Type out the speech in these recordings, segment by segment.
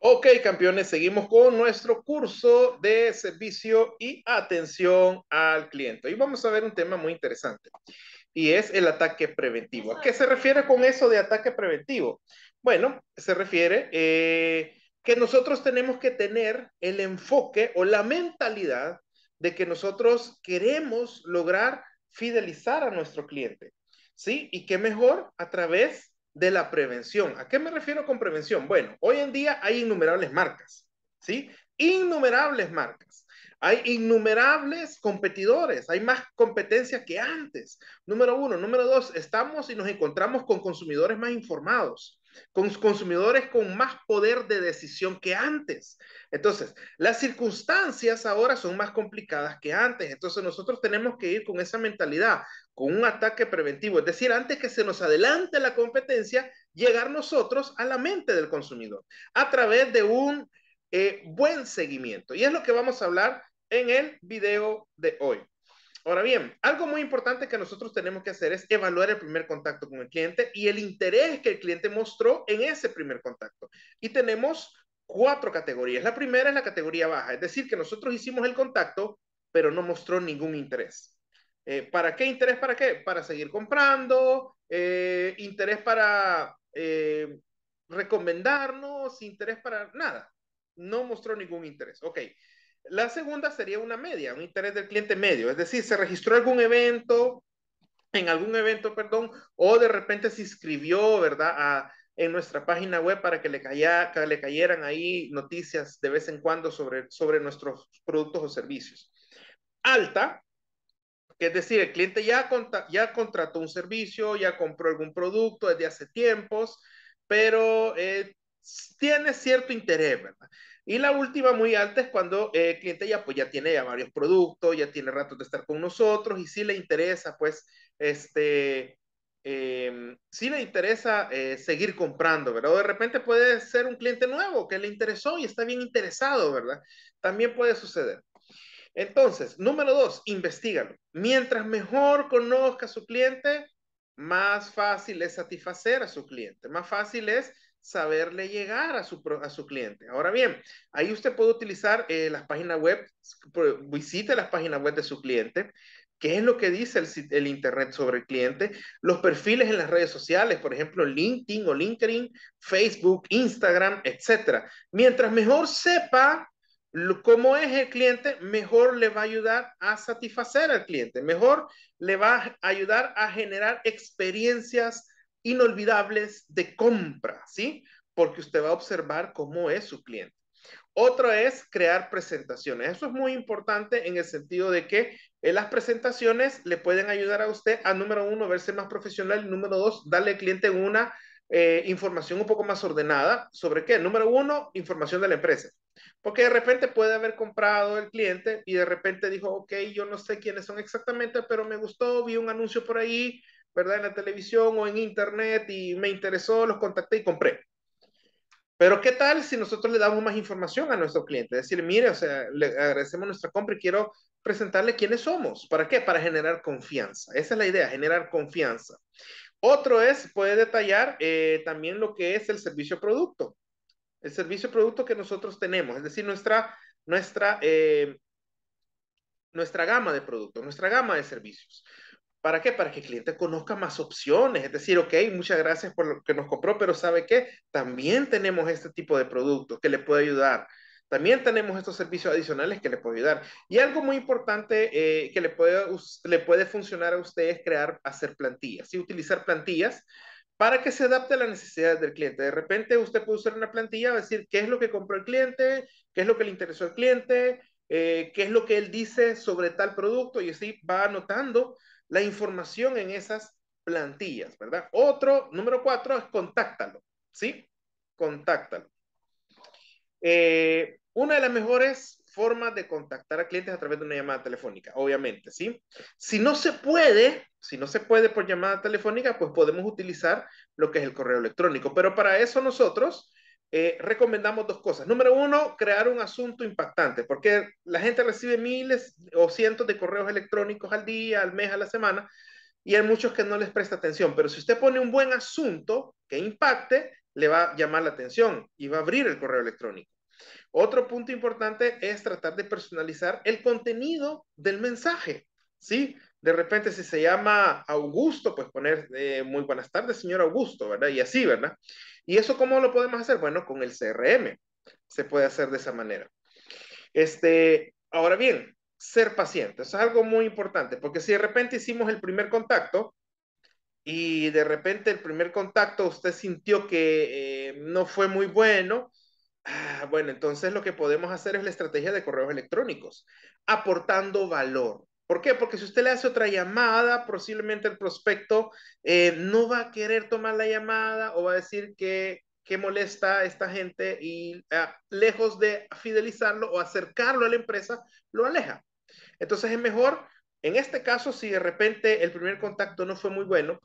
Ok, campeones, seguimos con nuestro curso de servicio y atención al cliente. Y vamos a ver un tema muy interesante y es el ataque preventivo. ¿A qué se refiere con eso de ataque preventivo? Bueno, se refiere eh, que nosotros tenemos que tener el enfoque o la mentalidad de que nosotros queremos lograr fidelizar a nuestro cliente, ¿sí? Y qué mejor a través de la prevención. ¿A qué me refiero con prevención? Bueno, hoy en día hay innumerables marcas, ¿sí? Innumerables marcas. Hay innumerables competidores, hay más competencia que antes. Número uno. Número dos, estamos y nos encontramos con consumidores más informados con consumidores con más poder de decisión que antes. Entonces, las circunstancias ahora son más complicadas que antes. Entonces, nosotros tenemos que ir con esa mentalidad, con un ataque preventivo. Es decir, antes que se nos adelante la competencia, llegar nosotros a la mente del consumidor a través de un eh, buen seguimiento. Y es lo que vamos a hablar en el video de hoy. Ahora bien, algo muy importante que nosotros tenemos que hacer es evaluar el primer contacto con el cliente y el interés que el cliente mostró en ese primer contacto. Y tenemos cuatro categorías. La primera es la categoría baja, es decir, que nosotros hicimos el contacto, pero no mostró ningún interés. Eh, ¿Para qué interés? ¿Para qué? Para seguir comprando, eh, interés para eh, recomendarnos, interés para nada. No mostró ningún interés. Ok. La segunda sería una media, un interés del cliente medio, es decir, se registró algún evento, en algún evento, perdón, o de repente se inscribió, ¿verdad? en nuestra página web para que le, le cayeran ahí noticias de vez en cuando sobre, sobre nuestros productos o servicios. Alta, que es decir, el cliente ya, ya contrató un servicio, ya compró algún producto desde hace tiempos, pero eh, tiene cierto interés, ¿verdad? Y la última muy alta es cuando eh, el cliente ya, pues, ya tiene ya varios productos, ya tiene rato de estar con nosotros y si le interesa, pues, este, em, si le interesa eh, seguir comprando, ¿verdad? O de repente puede ser un cliente nuevo que le interesó y está bien interesado, ¿verdad? También puede suceder. Entonces, número dos, investigalo. Mientras mejor conozca a su cliente, más fácil es satisfacer a su cliente, más fácil es saberle llegar a su, su cliente. Ahora bien, ahí usted puede utilizar eh, las páginas web, visite las páginas web de su cliente, qué es lo que dice el, Internet sobre el cliente, los perfiles en las redes sociales, por ejemplo, LinkedIn o LinkedIn, Facebook, Instagram, etc. Mientras mejor sepa cómo es el cliente, mejor le va a ayudar a satisfacer al cliente, mejor le va a ayudar a generar experiencias inolvidables de compra, ¿sí? Porque usted va a observar cómo es su cliente. Otro es crear presentaciones. Eso es muy importante en el sentido de que eh, las presentaciones le pueden ayudar a usted a, número uno, verse más profesional, número dos, darle al cliente una eh, información un poco más ordenada. ¿Sobre qué? Número uno, información de la empresa. Porque de repente puede haber comprado el cliente y de repente dijo, ok, yo no sé quiénes son exactamente, pero me gustó, vi un anuncio por ahí, ¿verdad? En la televisión o en internet y me interesó, los contacté y compré. Pero ¿qué tal si nosotros le damos más información a nuestro cliente? Decir, mire, o sea, le agradecemos nuestra compra y quiero presentarle quiénes somos. ¿Para qué? Para generar confianza. Esa es la idea, generar confianza. Otro es, puede detallar eh, también lo que es el servicio producto. El servicio producto que nosotros tenemos, es decir, nuestra, nuestra, eh, nuestra gama de productos, nuestra gama de servicios. ¿Para qué? Para que el cliente conozca más opciones. Es decir, ok, muchas gracias por lo que nos compró, pero ¿sabe qué? También tenemos este tipo de productos que le puede ayudar. También tenemos estos servicios adicionales que le puede ayudar. Y algo muy importante eh, que le puede, le puede funcionar a usted es crear, hacer plantillas y utilizar plantillas para que se adapte a las necesidades del cliente. De repente usted puede usar una plantilla, a decir qué es lo que compró el cliente, qué es lo que le interesó al cliente, eh, qué es lo que él dice sobre tal producto y así va anotando la información en esas plantillas, ¿verdad? Otro, número cuatro, es contáctalo, ¿sí? Contáctalo. Eh, una de las mejores formas de contactar a clientes a través de una llamada telefónica, obviamente, ¿sí? Si no se puede, si no se puede por llamada telefónica, pues podemos utilizar lo que es el correo electrónico, pero para eso nosotros eh, recomendamos dos cosas. Número uno, crear un asunto impactante, porque la gente recibe miles o cientos de correos electrónicos al día, al mes, a la semana, y hay muchos que no les presta atención. Pero si usted pone un buen asunto que impacte, le va a llamar la atención y va a abrir el correo electrónico. Otro punto importante es tratar de personalizar el contenido del mensaje, ¿sí? de repente si se llama Augusto, pues poner eh, muy buenas tardes, señor Augusto, ¿verdad? Y así, ¿verdad? ¿Y eso cómo lo podemos hacer? Bueno, con el CRM se puede hacer de esa manera. Este, ahora bien, ser paciente, es algo muy importante, porque si de repente hicimos el primer contacto y de repente el primer contacto usted sintió que eh, no fue muy bueno, ah, bueno, entonces lo que podemos hacer es la estrategia de correos electrónicos, aportando valor ¿Por qué? Porque si usted le hace otra llamada, posiblemente el prospecto eh, no va a querer tomar la llamada o va a decir que, que molesta a esta gente y ah, lejos de fidelizarlo o acercarlo a la empresa, lo aleja. Entonces es mejor, en este caso, si de repente el primer contacto no fue muy bueno,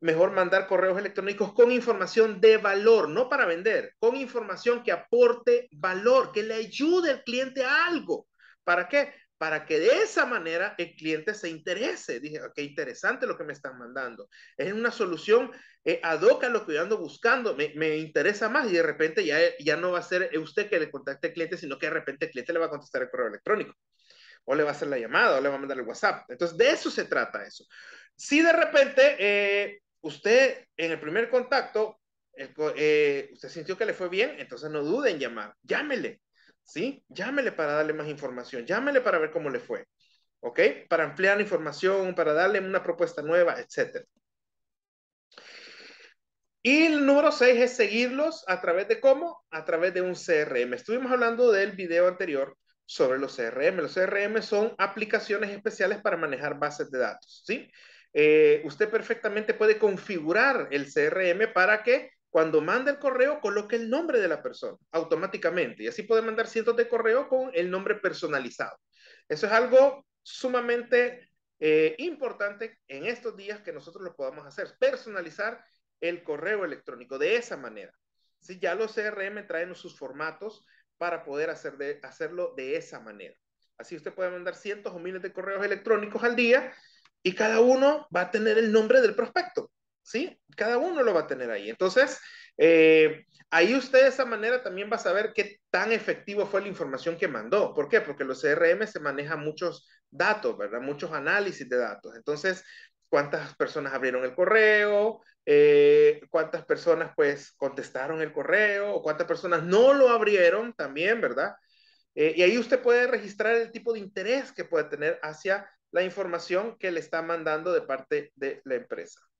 mejor mandar correos electrónicos con información de valor, no para vender, con información que aporte valor, que le ayude al cliente a algo. ¿Para qué? para que de esa manera el cliente se interese. Dije, qué interesante lo que me están mandando. Es una solución eh, ad hoc a lo que yo ando buscando. Me, interesa más y de repente ya, ya no va a ser usted que le contacte al cliente, sino que de repente el cliente le va a contestar el correo electrónico o le va a hacer la llamada o le va a mandar el WhatsApp. Entonces, de eso se trata eso. Si de repente eh, usted en el primer contacto, eh, usted sintió que le fue bien, entonces no dude en llamar. Llámele, ¿sí? Llámele para darle más información, llámele para ver cómo le fue, ¿ok? Para ampliar la información, para darle una propuesta nueva, etc. Y el número seis es seguirlos a través de cómo? A través de un CRM. Estuvimos hablando del video anterior sobre los CRM. Los CRM son aplicaciones especiales para manejar bases de datos, ¿sí? Eh, usted perfectamente puede configurar el CRM para que cuando manda el correo, coloque el nombre de la persona automáticamente. Y así puede mandar cientos de correos con el nombre personalizado. Eso es algo sumamente eh, importante en estos días que nosotros lo podamos hacer, personalizar el correo electrónico de esa manera. Si ya los CRM traen sus formatos para poder hacer hacerlo de esa manera. Así usted puede mandar cientos o miles de correos electrónicos al día y cada uno va a tener el nombre del prospecto. ¿sí? Cada uno lo va a tener ahí. Entonces, eh, ahí usted de esa manera también va a saber qué tan efectivo fue la información que mandó. ¿Por qué? Porque los CRM se manejan muchos datos, ¿verdad? Muchos análisis de datos. Entonces, cuántas personas abrieron el correo, eh, cuántas personas pues contestaron el correo o cuántas personas no lo abrieron también, ¿verdad? Eh, y ahí usted puede registrar el tipo de interés que puede tener hacia la información que le está mandando de parte de la empresa.